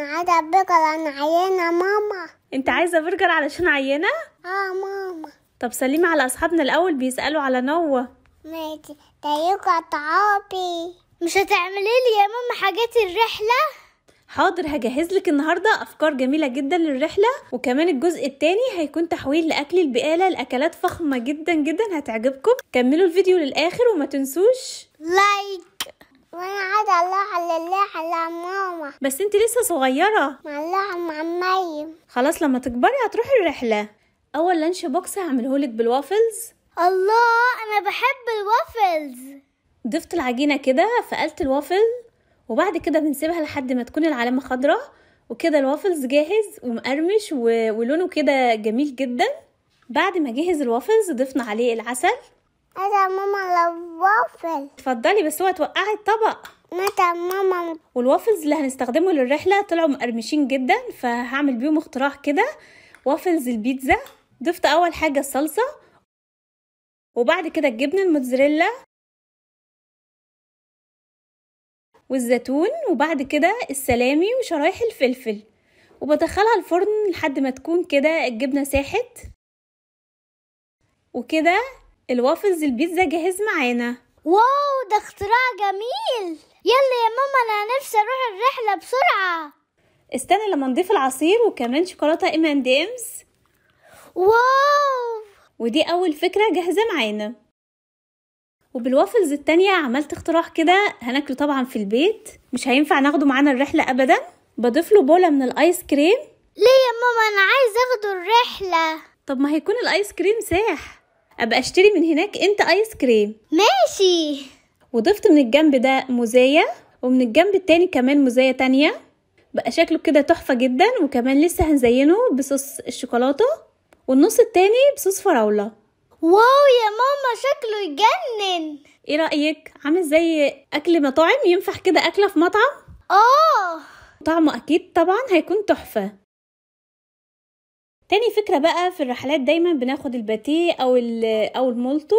انا عايزه برجر انا عيانه ماما انت عايزه برجر علشان عيانه اه ماما طب سلمي على اصحابنا الاول بيسالوا على نوة ماشي تايكو طعابي مش هتعملي لي يا ماما حاجات الرحله حاضر هجهز لك النهارده افكار جميله جدا للرحله وكمان الجزء الثاني هيكون تحويل لاكل البقاله لاكلات فخمه جدا جدا هتعجبكم كملوا الفيديو للاخر وما تنسوش لايك وانا قاعده الله على الله على ماما بس انت لسه صغيره مع الله مع مريم خلاص لما تكبري هتروحي الرحله اول لانش بوكس هعمله لك بالوافلز الله انا بحب الوافلز ضفت العجينه كده فقلت الوافل وبعد كده بنسيبها لحد ما تكون العلامه خضراء وكده الوافلز جاهز ومقرمش ولونه كده جميل جدا بعد ما جهز الوافلز ضفنا عليه العسل متى ماما الوافل اتفضلي بس هو توقعي الطبق متى ماما والوافلز اللي هنستخدمه للرحلة طلعوا مقرمشين جدا فهعمل بيهم اختراع كده وافلز البيتزا ضفت أول حاجة الصلصة وبعد كده الجبنة الموتزاريلا والزيتون وبعد كده السلامي وشرايح الفلفل وبدخلها الفرن لحد ما تكون كده الجبنة ساحت وكده الوافلز البيتزا جاهز معانا واو ده اختراع جميل يلا يا ماما انا نفسي اروح الرحله بسرعه استنى لما نضيف العصير وكمان شوكولاته ام اند امز واو ودي اول فكره جاهزه معانا وبالوافلز التانية عملت اقتراح كده هناكله طبعا في البيت مش هينفع ناخده معانا الرحلة أبدا بضيف له بولة من الآيس كريم ليه يا ماما أنا عايز أخده الرحلة طب ما هيكون الآيس كريم ساح ابقى اشتري من هناك انت ايس كريم ماشي وضفت من الجنب ده مزايا ومن الجنب التاني كمان مزايا تانية بقى شكله كده تحفة جدا وكمان لسه هنزينه بصوص الشوكولاتة والنص التاني بصوص فراولة واو يا ماما شكله يجنن ايه رأيك عامل زي اكل مطاعم ينفع كده اكلة في مطعم اه طعمه اكيد طبعا هيكون تحفة تاني فكرة بقى في الرحلات دايما بناخد الباتيه او او المولتو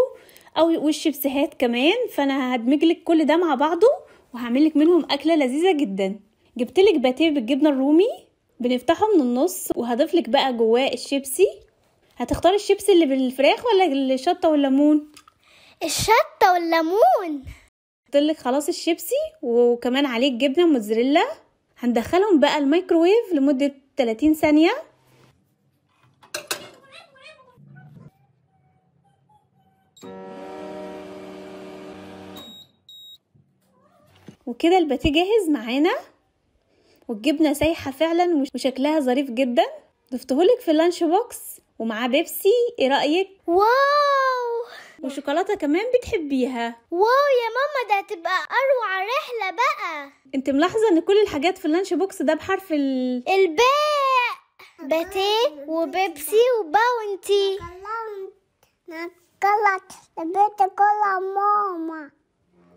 او والشيبسيهات كمان فانا هدمجلك كل ده مع بعضه وهعملك منهم اكله لذيذه جدا جبتلك باتيه بالجبنه الرومي بنفتحه من النص وهضيفلك بقى جواه الشيبسي هتختاري الشيبسي اللي بالفراخ ولا الشطه والليمون الشطه والليمون هحطلك خلاص الشيبسي وكمان عليه الجبنه موتزاريلا هندخلهم بقى الميكروويف لمده 30 ثانيه وكده الباتيه جاهز معانا والجبنه سايحه فعلا وشكلها ظريف جدا ضفتهولك في اللانش بوكس ومعاه بيبسي ايه رايك واو وشوكولاته كمان بتحبيها واو يا ماما ده هتبقى اروع رحله بقى انت ملاحظه ان كل الحاجات في اللانش بوكس ده بحرف ال الباء باتيه وبيبسي وباونتي غلط شربت كولا ماما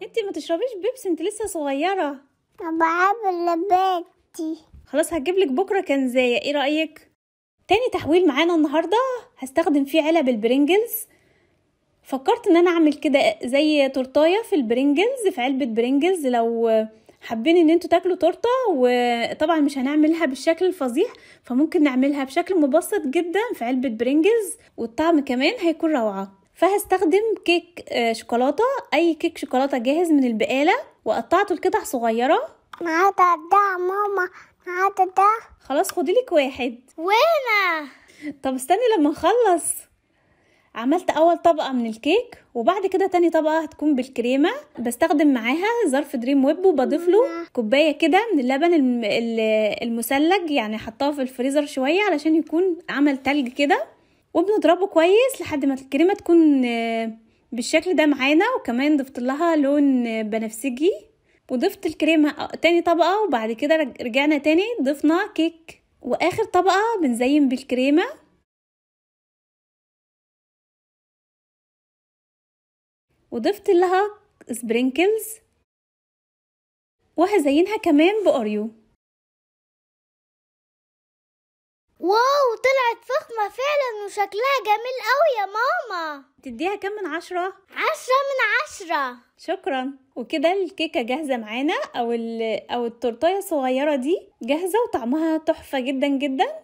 انت ما تشربيش بيبسي انت لسه صغيره انا بحب لبيتي خلاص هجيب لك بكره كنزايه ايه رايك تاني تحويل معانا النهارده هستخدم فيه علب البرنجلز فكرت ان انا اعمل كده زي تورتايه في البرنجلز في علبه برنجلز لو حابين ان انتوا تاكلوا تورته وطبعا مش هنعملها بالشكل الفظيع فممكن نعملها بشكل مبسط جدا في علبه برنجلز والطعم كمان هيكون روعه فهستخدم كيك آه، شوكولاته اي كيك شوكولاته جاهز من البقاله وقطعته لقطع صغيره معاك ده ماما معاك ده خلاص خدي لك واحد وانا طب استني لما اخلص عملت اول طبقه من الكيك وبعد كده تاني طبقه هتكون بالكريمه بستخدم معاها ظرف دريم ويب وبضيف له كوبايه كده من اللبن المثلج يعني حطاه في الفريزر شويه علشان يكون عمل تلج كده وبنضربه كويس لحد ما الكريمه تكون آه، بالشكل ده معانا وكمان ضفت لها لون بنفسجي وضفت الكريمه آه، تاني طبقه وبعد كده رجعنا تاني ضفنا كيك واخر طبقه بنزين بالكريمه وضفت لها سبرينكلز وهزينها كمان بأوريو واو طلعت فخمة فعلا وشكلها جميل قوي يا ماما تديها كم من عشرة؟ عشرة من عشرة شكرا وكده الكيكة جاهزة معانا أو, أو التورتاية الصغيرة دي جاهزة وطعمها تحفة جدا جدا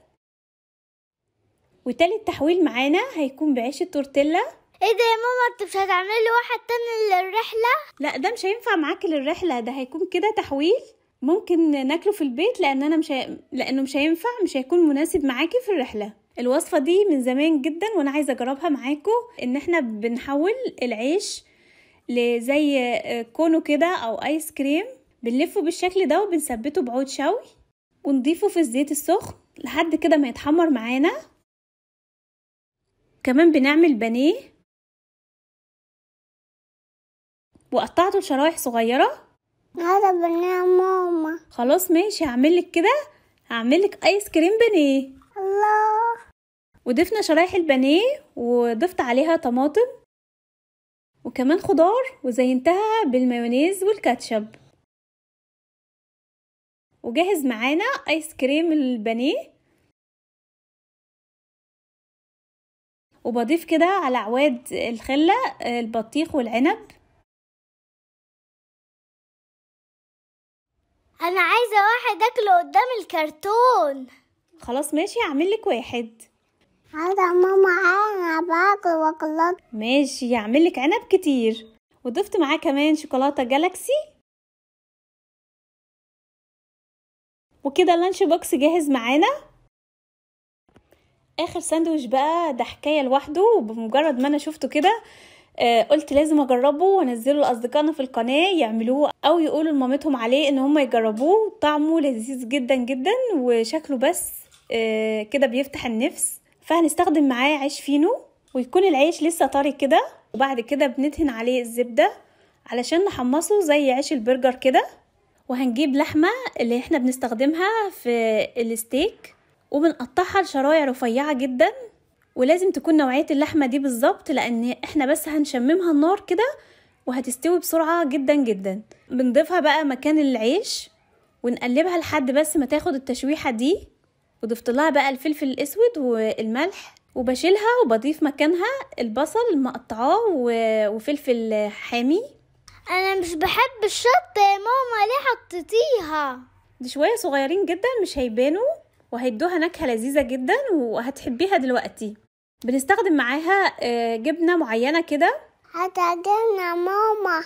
وتالت تحويل معانا هيكون بعيش التورتيلا ايه ده يا ماما انت مش هتعملي واحد تاني للرحلة؟ لا ده مش هينفع معاكي للرحلة ده هيكون كده تحويل ممكن ناكله في البيت لان انا مش لانه مش هينفع مش هيكون مناسب معاكي في الرحله الوصفه دي من زمان جدا وانا عايزه اجربها معاكو ان احنا بنحول العيش لزي كونه كده او ايس كريم بنلفه بالشكل ده وبنثبته بعود شوي ونضيفه في الزيت السخن لحد كده ما يتحمر معانا كمان بنعمل بانيه وقطعته لشرايح صغيره هذا بنيه ماما خلاص ماشي هعملك كده هعملك ايس كريم بانيه الله وضفنا شرايح البانيه وضفت عليها طماطم وكمان خضار وزينتها بالمايونيز والكاتشب وجهز معانا ايس كريم البانيه وبضيف كده على عواد الخلة البطيخ والعنب انا عايزه واحد اكله قدام الكرتون خلاص ماشي اعمل لك واحد عايزه ماما عنب اكل وكلات ماشي اعمل لك عنب كتير وضفت معاه كمان شوكولاته جالاكسي وكده اللانش بوكس جاهز معانا اخر ساندويتش بقى ده حكايه لوحده وبمجرد ما انا شفته كده آه، قلت لازم اجربه وانزله لاصدقائنا في القناه يعملوه او يقولوا لمامتهم عليه ان هم يجربوه طعمه لذيذ جدا جدا وشكله بس آه، كده بيفتح النفس فهنستخدم معاه عيش فينو ويكون العيش لسه طري كده وبعد كده بندهن عليه الزبده علشان نحمصه زي عيش البرجر كده وهنجيب لحمه اللي احنا بنستخدمها في الستيك وبنقطعها لشرايح رفيعه جدا ولازم تكون نوعية اللحمة دي بالظبط لأن احنا بس هنشممها النار كده وهتستوي بسرعة جدا جدا بنضيفها بقى مكان العيش ونقلبها لحد بس ما تاخد التشويحة دي وضفت لها بقى الفلفل الأسود والملح وبشيلها وبضيف مكانها البصل مقطعاه وفلفل حامي انا مش بحب الشطه يا ماما ليه حطيتيها دي شويه صغيرين جدا مش هيبانوا وهيدوها نكهه لذيذه جدا وهتحبيها دلوقتي بنستخدم معاها آه، جبنه معينه كده هتعجبنا ماما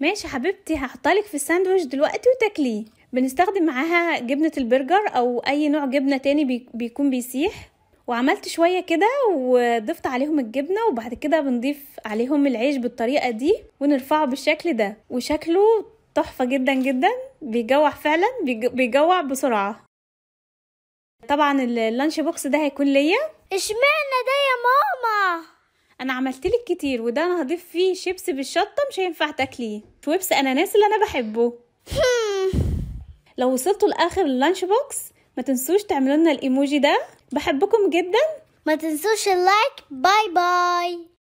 ماشي حبيبتي هحطها لك في الساندويتش دلوقتي وتاكليه بنستخدم معاها جبنه البرجر او اي نوع جبنه تاني بيكون بيسيح وعملت شويه كده وضفت عليهم الجبنه وبعد كده بنضيف عليهم العيش بالطريقه دي ونرفعه بالشكل ده وشكله تحفه جدا جدا بيجوع فعلا بيجوع بسرعه طبعا اللانش بوكس ده هيكون ليا اشمعنى ده يا ماما انا عملت لك كتير وده انا هضيف فيه شيبس بالشطه مش هينفع تاكليه شويبس اناناس اللي انا بحبه لو وصلتوا لاخر اللانش بوكس ما تنسوش تعملوا لنا الايموجي ده بحبكم جدا ما تنسوش اللايك باي باي